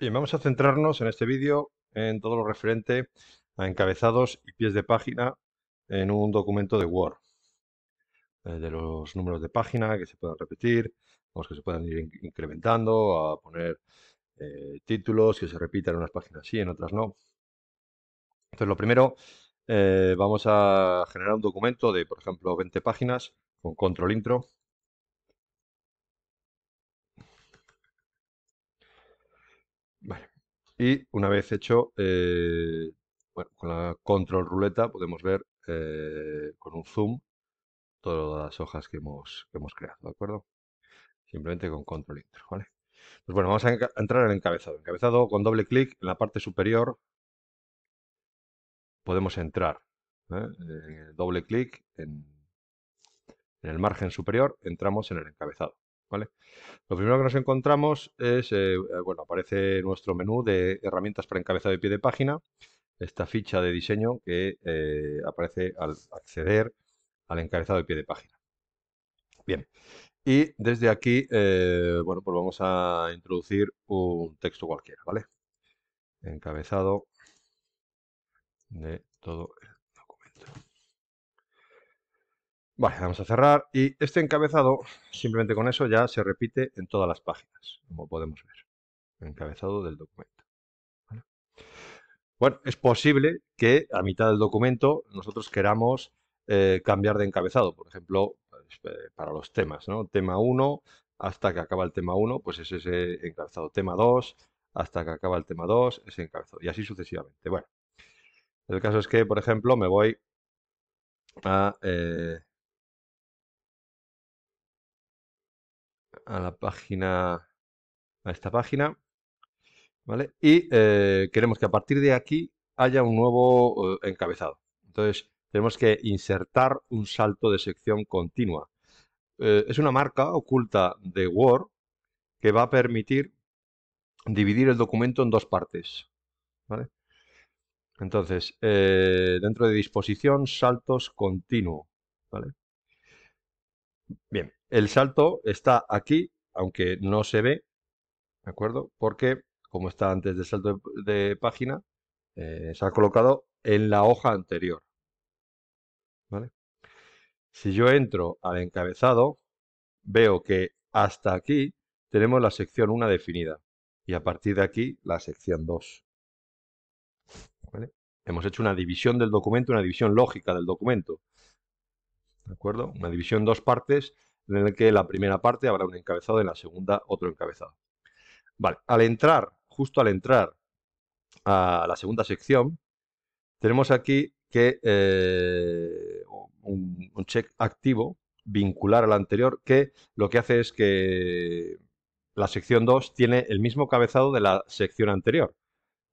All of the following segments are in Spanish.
Bien, vamos a centrarnos en este vídeo en todo lo referente a encabezados y pies de página en un documento de Word. Eh, de los números de página que se puedan repetir, los que se puedan ir incrementando, a poner eh, títulos que se repitan en unas páginas y en otras no. Entonces, lo primero, eh, vamos a generar un documento de, por ejemplo, 20 páginas con control intro Y una vez hecho, eh, bueno, con la control ruleta podemos ver eh, con un zoom todas las hojas que hemos, creado, ¿de acuerdo? Simplemente con control intro, Pues bueno, vamos a entrar en el encabezado. encabezado con doble clic en la parte superior podemos entrar. ¿eh? doble clic en el margen superior entramos en el encabezado. Lo primero que nos encontramos es, eh, eh, bueno, aparece nuestro menú de herramientas para encabezado de pie de página, esta ficha de diseño que eh, aparece al acceder al encabezado de pie de página. Bien, y desde aquí, bueno, pues vamos a introducir un texto cualquiera, ¿vale? Encabezado de todo vamos a cerrar y este encabezado, simplemente con eso ya se repite en todas las páginas, como podemos ver. encabezado del documento. Bueno, es posible que a mitad del documento nosotros queramos eh, cambiar de encabezado, por ejemplo, pues, eh, para los temas, ¿no? Tema 1 hasta que acaba el tema 1, pues es ese encabezado. Tema 2 hasta que acaba el tema 2, ese encabezado. Y así sucesivamente. Bueno, el caso es que, por ejemplo, me voy a... Eh, a la página, a esta página, ¿vale? Y eh, queremos que a partir de aquí haya un nuevo eh, encabezado. Entonces, tenemos que insertar un salto de sección continua. Eh, es una marca oculta de Word que va a permitir dividir el documento en dos partes, ¿vale? Entonces, dentro de disposición, saltos continuo, ¿vale? Bien, el salto está aquí, aunque no se ve, ¿de acuerdo? Porque, como está antes del salto de, página, eh, se ha colocado en la hoja anterior. ¿Vale? Si yo entro al encabezado, veo que hasta aquí tenemos la sección 1 definida y a partir de aquí la sección 2. Hemos hecho una división del documento, una división lógica del documento. ¿De acuerdo? Una división en dos partes en el que la primera parte habrá un encabezado y en la segunda otro encabezado. Vale, al entrar, justo al entrar a la segunda sección, tenemos aquí que eh, un, un, check activo vincular al anterior que lo que hace es que la sección 2 tiene el mismo cabezado de la sección anterior,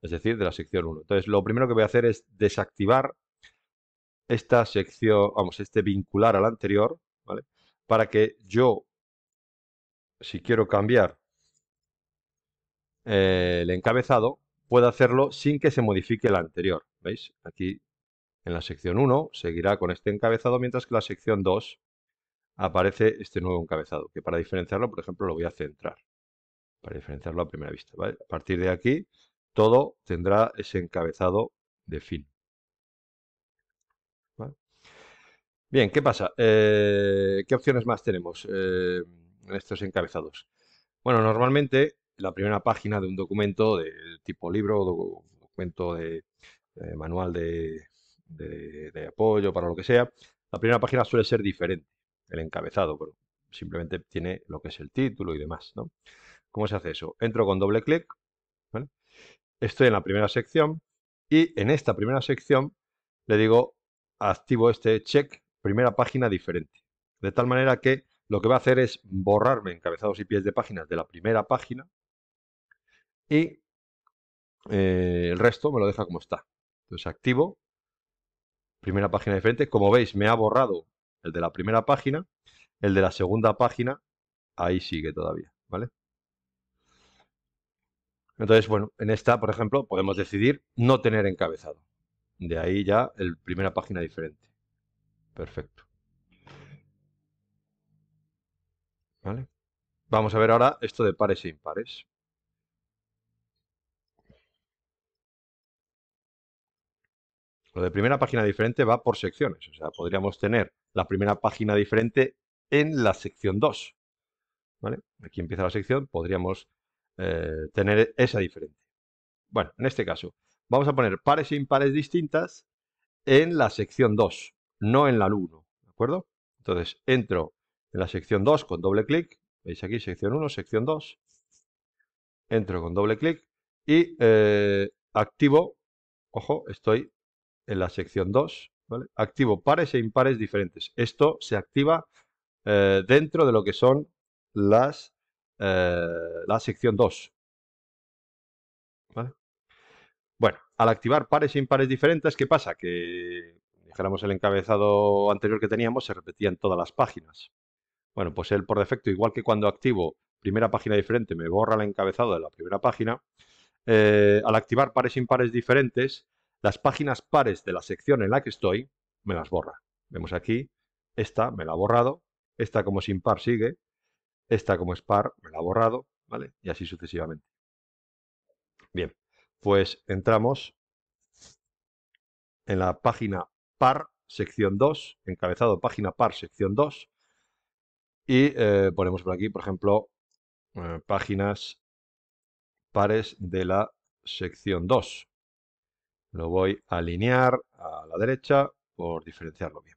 es decir, de la sección 1. Entonces, lo primero que voy a hacer es desactivar esta sección, vamos, este vincular al anterior para que yo, si quiero cambiar el encabezado, pueda hacerlo sin que se modifique el anterior. ¿Veis? Aquí en la sección 1 seguirá con este encabezado, mientras que la sección 2 aparece este nuevo encabezado, que para diferenciarlo, por ejemplo, lo voy a centrar, para diferenciarlo a primera vista. A partir de aquí, todo tendrá ese encabezado de fin. Bien, ¿qué pasa? Eh, ¿Qué opciones más tenemos eh, en estos encabezados? Bueno, normalmente la primera página de un documento de tipo libro, o documento de, eh, manual de, apoyo para lo que sea, la primera página suele ser diferente, el encabezado, pero simplemente tiene lo que es el título y demás. ¿Cómo se hace eso? Entro con doble clic, estoy en la primera sección y en esta primera sección le digo activo este check primera página diferente. De tal manera que lo que va a hacer es borrarme encabezados y pies de páginas de la primera página y eh, el resto me lo deja como está. Entonces activo, primera página diferente. Como veis, me ha borrado el de la primera página, el de la segunda página, ahí sigue todavía, ¿vale? Entonces, bueno, en esta, por ejemplo, podemos decidir no tener encabezado. De ahí ya el primera página diferente. Perfecto. Vamos a ver ahora esto de pares e impares. Lo de primera página diferente va por secciones. O sea, podríamos tener la primera página diferente en la sección 2. Aquí empieza la sección, podríamos eh, tener esa diferente. Bueno, en este caso, vamos a poner pares e impares distintas en la sección 2 no en la 1, ¿de acuerdo? Entonces, entro en la sección 2 con doble clic, veis aquí sección 1, sección 2, entro con doble clic y eh, activo, ojo, estoy en la sección 2, ¿vale? Activo pares e impares diferentes. Esto se activa eh, dentro de lo que son las eh, la sección 2. Bueno, al activar pares e impares diferentes, ¿qué pasa? Que el encabezado anterior que teníamos, se repetían todas las páginas. Bueno, pues él por defecto, igual que cuando activo primera página diferente, me borra el encabezado de la primera página, eh, al activar pares e impares diferentes, las páginas pares de la sección en la que estoy me las borra. Vemos aquí, esta me la ha borrado, esta como es impar sigue, esta como es par me la ha borrado, ¿vale? Y así sucesivamente. Bien, pues entramos en la página par, sección 2, encabezado página par, sección 2. Y eh, ponemos por aquí, por ejemplo, eh, páginas pares de la sección 2. Lo voy a alinear a la derecha por diferenciarlo bien.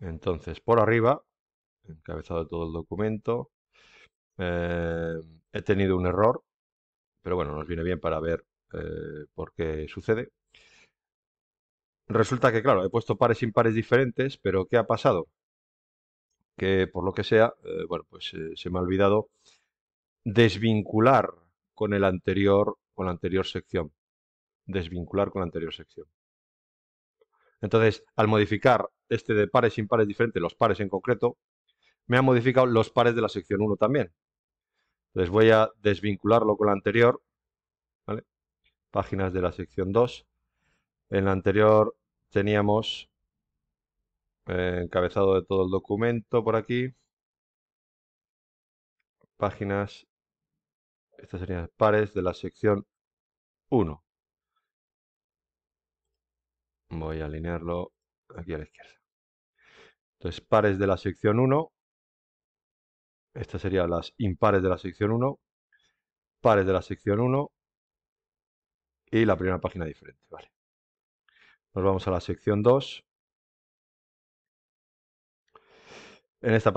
Entonces, por arriba, encabezado todo el documento, eh, he tenido un error, pero bueno, nos viene bien para ver eh, porque sucede. Resulta que, claro, he puesto pares pares diferentes, pero ¿qué ha pasado? Que por lo que sea, eh, bueno, pues eh, se me ha olvidado desvincular con el anterior, con la anterior sección. Desvincular con la anterior sección. Entonces, al modificar este de pares pares diferentes, los pares en concreto, me ha modificado los pares de la sección 1 también. Entonces voy a desvincularlo con la anterior páginas de la sección 2. En la anterior teníamos eh, encabezado de todo el documento por aquí. Páginas, estas serían pares de la sección 1. Voy a alinearlo aquí a la izquierda. Entonces, pares de la sección 1. Estas serían las impares de la sección 1. Pares de la sección 1 y la primera página diferente. Vale. Nos vamos a la sección 2. En esta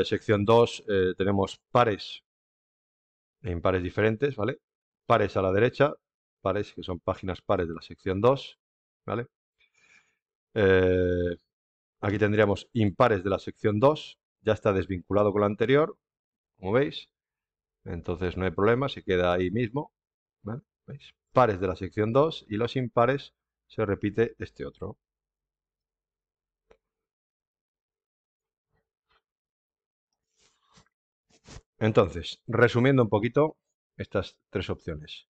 eh, sección 2 eh, tenemos pares e impares diferentes, ¿vale? Pares a la derecha, pares que son páginas pares de la sección 2, ¿vale? Eh, aquí tendríamos impares de la sección 2, ya está desvinculado con la anterior, como veis. Entonces no hay problema, se queda ahí mismo. ¿vale? ¿Veis? pares de la sección 2 y los impares se repite este otro. Entonces, resumiendo un poquito estas tres opciones.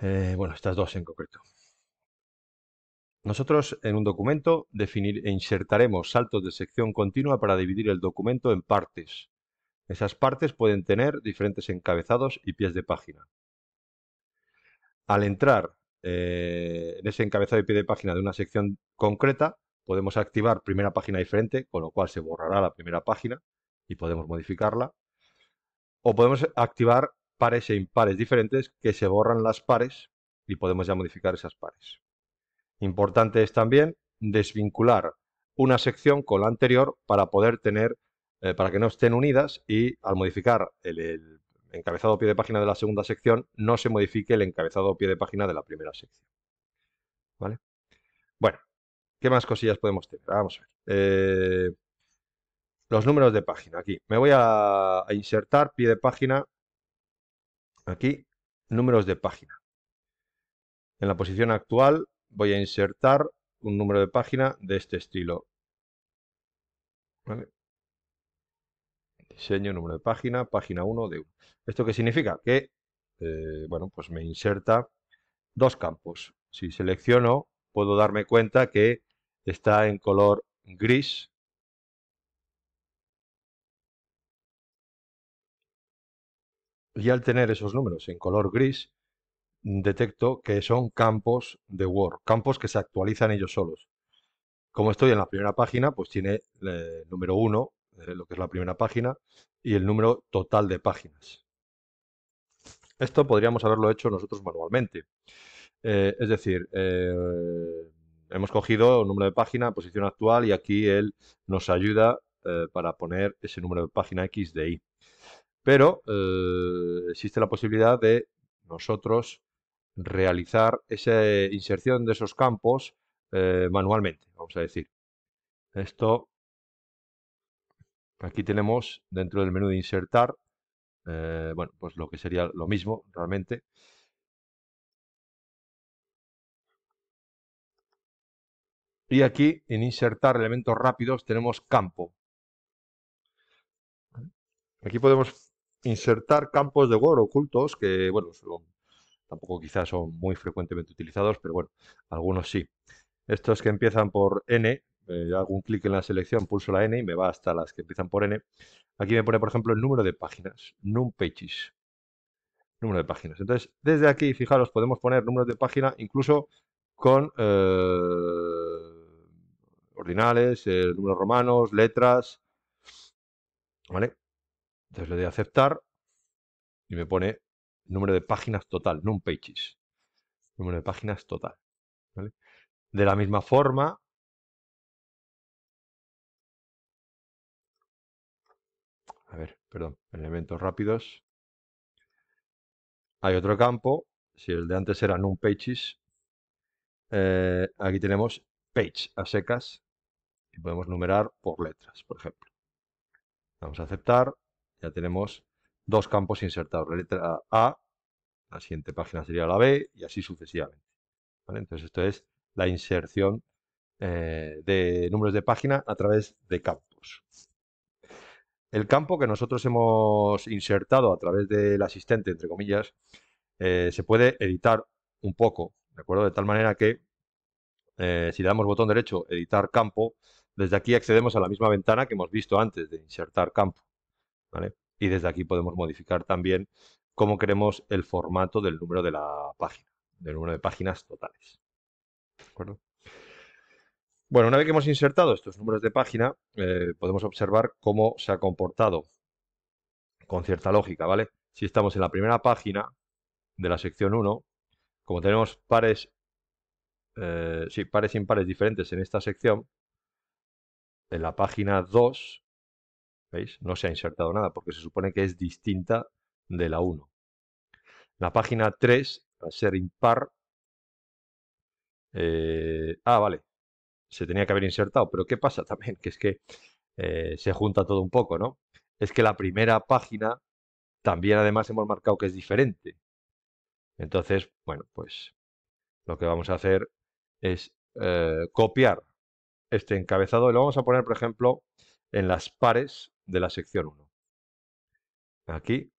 Eh, bueno, estas dos en concreto. Nosotros en un documento definir e insertaremos saltos de sección continua para dividir el documento en partes. Esas partes pueden tener diferentes encabezados y pies de página. Al entrar eh, en ese encabezado de pie de página de una sección concreta, podemos activar primera página diferente, con lo cual se borrará la primera página y podemos modificarla. O podemos activar pares e impares diferentes que se borran las pares y podemos ya modificar esas pares. Importante es también desvincular una sección con la anterior para poder tener, eh, para que no estén unidas y al modificar el encabezado pie de página de la segunda sección no se modifique el encabezado pie de página de la primera sección. ¿Vale? Bueno, ¿qué más cosillas podemos tener? Vamos a ver. Eh, los números de página. Aquí me voy a, a insertar pie de página. Aquí, números de página. En la posición actual voy a insertar un número de página de este estilo. ¿Vale? diseño, número de página, página 1 de 1. ¿Esto qué significa? Que, eh, bueno, pues me inserta dos campos. Si selecciono, puedo darme cuenta que está en color gris. Y al tener esos números en color gris, detecto que son campos de Word, campos que se actualizan ellos solos. Como estoy en la primera página, pues tiene el eh, número 1 lo que es la primera página, y el número total de páginas. Esto podríamos haberlo hecho nosotros manualmente. Eh, es decir, eh, hemos cogido el número de página, posición actual, y aquí él nos ayuda eh, para poner ese número de página X de Y. Pero existe la posibilidad de nosotros realizar esa inserción de esos campos manualmente, vamos a decir. Esto Aquí tenemos dentro del menú de insertar, eh, bueno, pues lo que sería lo mismo realmente. Y aquí en insertar elementos rápidos tenemos campo. Aquí podemos insertar campos de Word ocultos que, bueno, tampoco quizás son muy frecuentemente utilizados, pero bueno, algunos sí. Estos que empiezan por N, eh, hago un clic en la selección, pulso la N y me va hasta las que empiezan por N. Aquí me pone, por ejemplo, el número de páginas, num pages, número de páginas. Entonces, desde aquí, fijaros, podemos poner números de página incluso con eh, ordinales, eh, números romanos, letras, ¿vale? Entonces le doy a aceptar y me pone número de páginas total, num pages, número de páginas total, De la misma forma, a ver, perdón, elementos rápidos. Hay otro campo, si el de antes era num pages, eh, aquí tenemos page a secas y podemos numerar por letras, por ejemplo. Vamos a aceptar, ya tenemos dos campos insertados, la letra A, la siguiente página sería la B y así sucesivamente. Entonces esto es la inserción eh, de números de página a través de campos. El campo que nosotros hemos insertado a través del asistente, entre comillas, eh, se puede editar un poco, ¿de acuerdo? De tal manera que eh, si si damos botón derecho, editar campo, desde aquí accedemos a la misma ventana que hemos visto antes de insertar campo, ¿vale? Y desde aquí podemos modificar también cómo queremos el formato del número de la página, del número de páginas totales. ¿De acuerdo? Bueno, una vez que hemos insertado estos números de página, eh, podemos observar cómo se ha comportado con cierta lógica, ¿vale? Si estamos en la primera página de la sección 1, como tenemos pares, eh, sí, pares impares diferentes en esta sección, en la página 2, ¿veis? No se ha insertado nada porque se supone que es distinta de la 1. La página 3, al ser impar, eh, ah, vale, se tenía que haber insertado. Pero ¿qué pasa también? Que es que eh, se junta todo un poco, ¿no? Es que la primera página también además hemos marcado que es diferente. Entonces, bueno, pues lo que vamos a hacer es eh, copiar este encabezado y lo vamos a poner, por ejemplo, en las pares de la sección 1. Aquí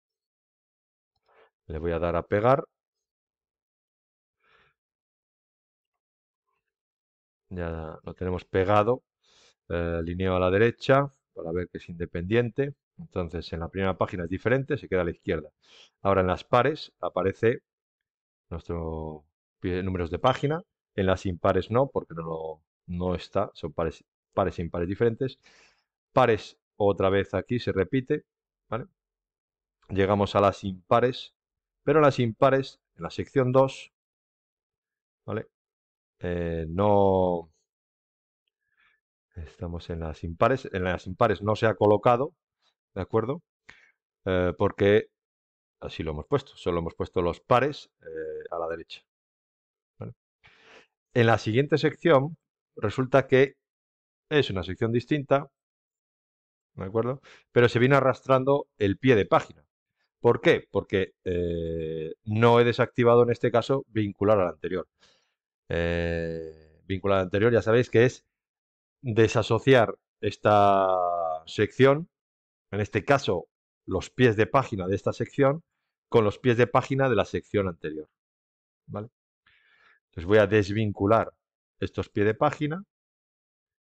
le voy a dar a pegar ya lo tenemos pegado, alineado eh, a la derecha para ver que es independiente. Entonces en la primera página es diferente, se queda a la izquierda. Ahora en las pares aparece nuestro números de página, en las impares no, porque no, no está, son pares, pares e impares diferentes. Pares otra vez aquí se repite, Llegamos a las impares, pero las impares, en la sección 2, ¿vale? Eh, no estamos en las impares, en las impares no se ha colocado, ¿de acuerdo? Eh, porque así lo hemos puesto, solo hemos puesto los pares eh, a la derecha. En la siguiente sección resulta que es una sección distinta, ¿de acuerdo? Pero se viene arrastrando el pie de página. ¿Por qué? Porque no he desactivado en este caso vincular al anterior eh, vinculada anterior, ya sabéis que es desasociar esta sección, en este caso los pies de página de esta sección, con los pies de página de la sección anterior. ¿Vale? Entonces voy a desvincular estos pies de página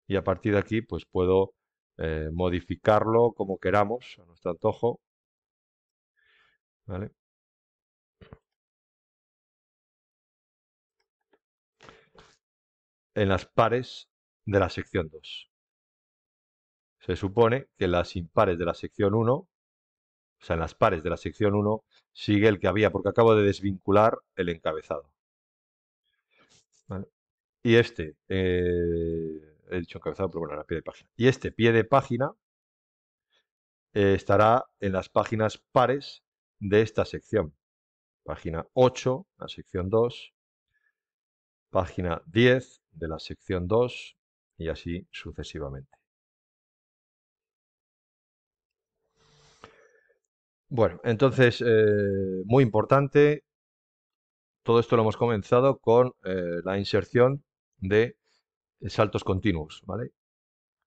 y a partir de aquí pues puedo eh, modificarlo como queramos a nuestro antojo. ¿Vale? en las pares de la sección 2. Se supone que las impares de la sección 1, o sea, en las pares de la sección 1, sigue el que había, porque acabo de desvincular el encabezado. Y este, eh, he dicho encabezado, pero bueno, era pie de página. Y este pie de página eh, estará en las páginas pares de esta sección. Página 8, la sección 2, página 10 de la sección 2 y así sucesivamente. Bueno, entonces, eh, muy importante, todo esto lo hemos comenzado con eh, la inserción de saltos continuos, ¿vale?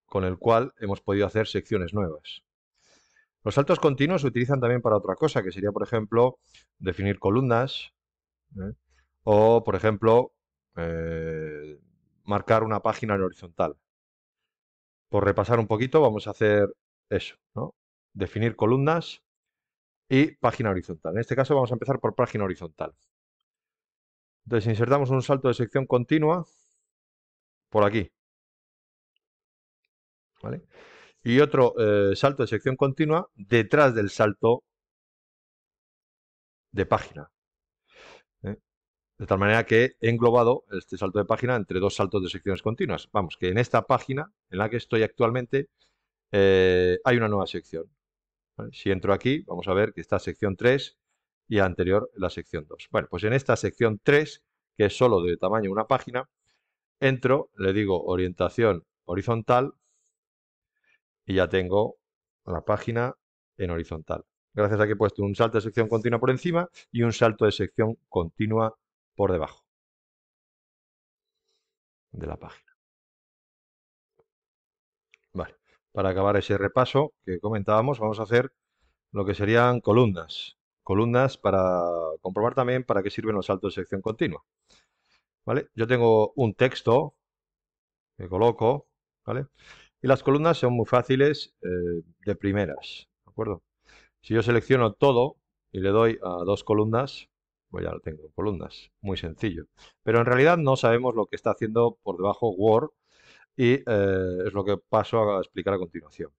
Con el cual hemos podido hacer secciones nuevas. Los saltos continuos se utilizan también para otra cosa, que sería, por ejemplo, definir columnas, ¿eh? o, por ejemplo, eh, marcar una página en horizontal. Por repasar un poquito, vamos a hacer eso, ¿no? Definir columnas y página horizontal. En este caso vamos a empezar por página horizontal. Entonces insertamos un salto de sección continua por aquí. ¿Vale? Y otro eh, salto de sección continua detrás del salto de página. De tal manera que he englobado este salto de página entre dos saltos de secciones continuas. Vamos, que en esta página en la que estoy actualmente eh, hay una nueva sección. Si entro aquí, vamos a ver que está sección 3 y anterior la sección 2. Bueno, pues en esta sección 3, que es solo de tamaño una página, entro, le digo orientación horizontal y ya tengo la página en horizontal. Gracias a que he puesto un salto de sección continua por encima y un salto de sección continua por debajo de la página. para acabar ese repaso que comentábamos, vamos a hacer lo que serían columnas. Columnas para comprobar también para qué sirven los saltos de sección continua. ¿Vale? Yo tengo un texto que coloco, ¿vale? Y las columnas son muy fáciles eh, de primeras, ¿de acuerdo? Si yo selecciono todo y le doy a dos columnas, pues ya lo tengo columnas, muy sencillo. Pero en realidad no sabemos lo que está haciendo por debajo Word y eh, es lo que paso a explicar a continuación.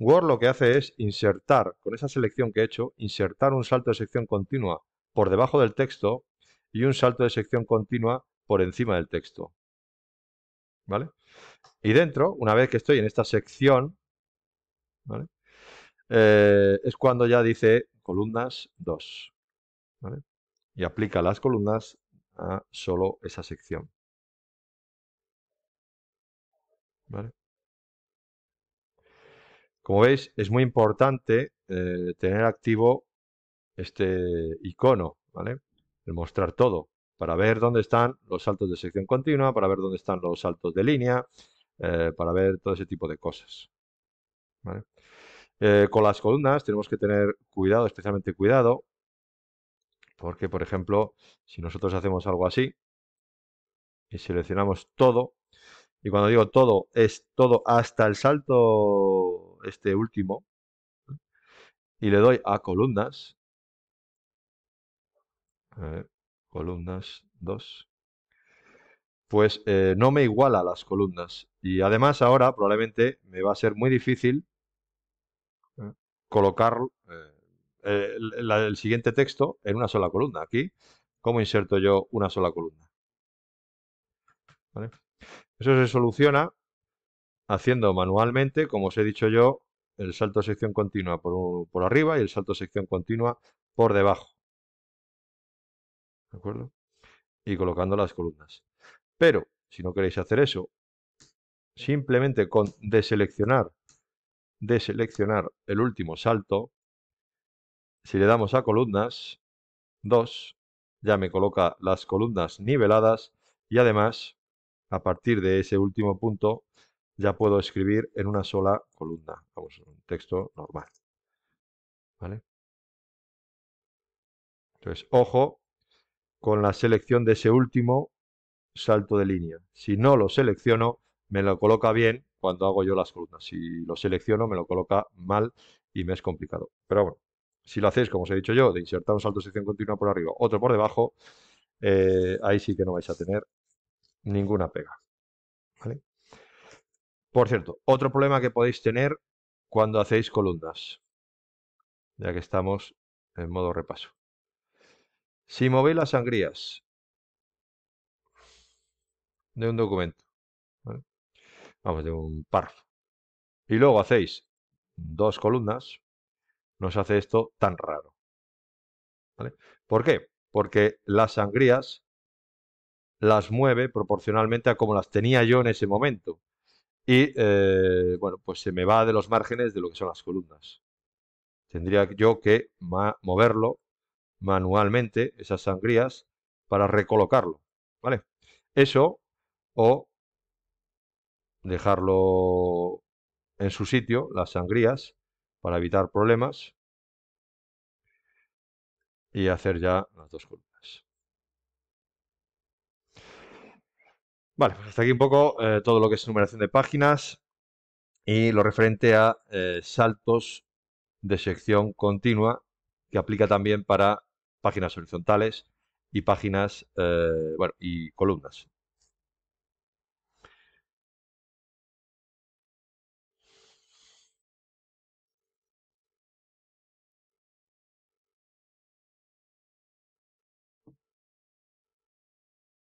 Word lo que hace es insertar, con esa selección que he hecho, insertar un salto de sección continua por debajo del texto y un salto de sección continua por encima del texto. ¿Vale? Y dentro, una vez que estoy en esta sección, eh, es cuando ya dice columnas 2. Y aplica las columnas a solo esa sección. Como veis, es muy importante eh, tener activo este icono, El mostrar todo, para ver dónde están los saltos de sección continua, para ver dónde están los saltos de línea, eh, para ver todo ese tipo de cosas. Eh, con las columnas tenemos que tener cuidado, especialmente cuidado, porque, por ejemplo, si nosotros hacemos algo así y seleccionamos todo, y cuando digo todo, es todo hasta el salto este último, y le doy a columnas, columnas 2, pues eh, no me iguala las columnas. Y además ahora probablemente me va a ser muy difícil eh, colocar... Eh, eh, el siguiente texto en una sola columna. Aquí, ¿cómo inserto yo una sola columna? Eso se soluciona haciendo manualmente, como os he dicho yo, el salto sección continua por, por arriba y el salto sección continua por debajo. ¿De acuerdo? Y colocando las columnas. Pero, si no queréis hacer eso, simplemente con deseleccionar, deseleccionar el último salto, si le damos a columnas, 2, ya me coloca las columnas niveladas y además, a partir de ese último punto, ya puedo escribir en una sola columna. Vamos, un texto normal. ¿Vale? Entonces, ojo con la selección de ese último salto de línea. Si no lo selecciono, me lo coloca bien cuando hago yo las columnas. Si lo selecciono, me lo coloca mal y me es complicado. Pero bueno, si lo hacéis, como os he dicho yo, de insertar un salto de sección continua por arriba, otro por debajo, eh, ahí sí que no vais a tener ninguna pega. Por cierto, otro problema que podéis tener cuando hacéis columnas, ya que estamos en modo repaso. Si movéis las sangrías de un documento, vamos, de un párrafo, y luego hacéis dos columnas, nos hace esto tan raro. ¿Vale? ¿Por qué? Porque las sangrías las mueve proporcionalmente a como las tenía yo en ese momento. Y eh, bueno, pues se me va de los márgenes de lo que son las columnas. Tendría yo que moverlo manualmente, esas sangrías, para recolocarlo. ¿Vale? Eso o dejarlo en su sitio, las sangrías, para evitar problemas y hacer ya las dos columnas. Vale, pues hasta aquí un poco eh, todo lo que es numeración de páginas y lo referente a eh, saltos de sección continua que aplica también para páginas horizontales y páginas, eh, bueno, y columnas.